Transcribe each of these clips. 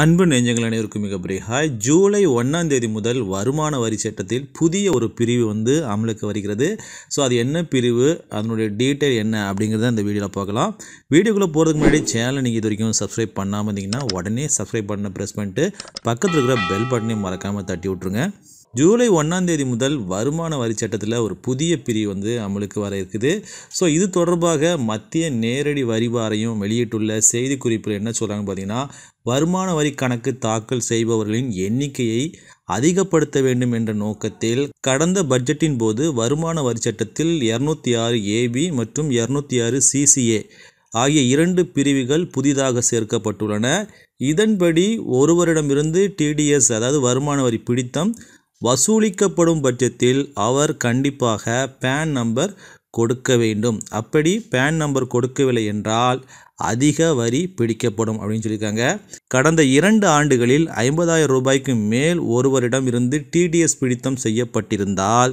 அன்பு நெஞ்சங்கள் அனைவருக்கும் மிகப்பெரிய ஹாய் ஜூலை ஒன்றாம் தேதி முதல் வருமான வரி சட்டத்தில் புதிய ஒரு பிரிவு வந்து அமலுக்கு வருகிறது ஸோ அது என்ன பிரிவு அதனுடைய டீட்டெயில் என்ன அப்படிங்கிறத இந்த வீடியோவில் பார்க்கலாம் வீடியோக்குள்ளே போகிறதுக்கு முன்னாடி சேனலை நீங்கள் இது வரைக்கும் சப்ஸ்கிரைப் பண்ணாமல் இருந்தீங்கன்னா உடனே சப்ஸ்கிரைப் பண்ண ப்ரெஸ் பண்ணிட்டு பக்கத்தில் இருக்கிற பெல் பட்டனையும் மறக்காமல் தட்டி விட்ருங்க ஜூலை ஒன்றாம் தேதி முதல் வருமான வரி சட்டத்தில் ஒரு புதிய பிரிவு வந்து அமலுக்கு வர இருக்குது ஸோ இது தொடர்பாக மத்திய நேரடி வரி வெளியிட்டுள்ள செய்திக்குறிப்பில் என்ன சொல்கிறாங்கன்னு பார்த்தீங்கன்னா வருமான வரி கணக்கு தாக்கல் செய்பவர்களின் எண்ணிக்கையை அதிகப்படுத்த வேண்டும் என்ற நோக்கத்தில் கடந்த பட்ஜெட்டின் போது வருமான வரி சட்டத்தில் இரநூத்தி ஆறு ஏபி மற்றும் இரநூத்தி ஆறு சிசிஏ ஆகிய இரண்டு பிரிவுகள் புதிதாக சேர்க்கப்பட்டுள்ளன இதன்படி ஒருவரிடமிருந்து டிடிஎஸ் அதாவது வருமான வரி பிடித்தம் வசூலிக்கப்படும் பட்சத்தில் அவர் கண்டிப்பாக பேன் நம்பர் கொடுக்க வேண்டும் அப்படி பேன் நம்பர் கொடுக்கவில்லை என்றால் அதிக வரி பிடிக்கப்படும் அப்படின்னு சொல்லியிருக்காங்க கடந்த இரண்டு ஆண்டுகளில் ஐம்பதாயிரம் ரூபாய்க்கு மேல் ஒருவரிடம் இருந்து டிடிஎஸ் பிடித்தம் செய்யப்பட்டிருந்தால்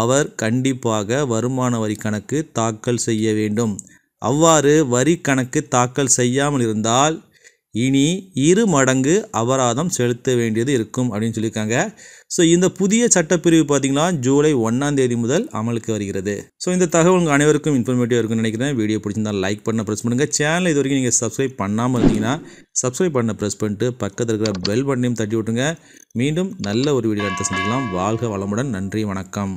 அவர் கண்டிப்பாக வருமான வரி கணக்கு தாக்கல் செய்ய வேண்டும் அவ்வாறு வரி கணக்கு தாக்கல் செய்யாமல் இருந்தால் இனி இரு மடங்கு அபராதம் செலுத்த வேண்டியது இருக்கும் அப்படின்னு சொல்லியிருக்காங்க ஸோ இந்த புதிய சட்டப்பிரிவு பார்த்திங்கன்னா ஜூலை ஒன்றாம் தேதி முதல் அமலுக்கு வருகிறது ஸோ இந்த தகவல் உங்கள் அனைவருக்கும் இன்ஃபர்மேட்டிவ் இருக்குன்னு நினைக்கிறேன் வீடியோ பிடிச்சிருந்தால் லைக் பண்ண ப்ரெஸ் பண்ணுங்கள் சேனல் இது வரைக்கும் நீங்கள் சப்ஸ்கிரைப் பண்ணாமல் இருந்தீங்கன்னா சப்ஸ்கிரைப் பண்ண ப்ரெஸ் பண்ணிட்டு பக்கத்தில் இருக்கிற பெல் பட்டனையும் தட்டி விட்டுங்க மீண்டும் நல்ல ஒரு வீடியோ எடுத்து சந்திக்கலாம் வாழ்க வளமுடன் நன்றி வணக்கம்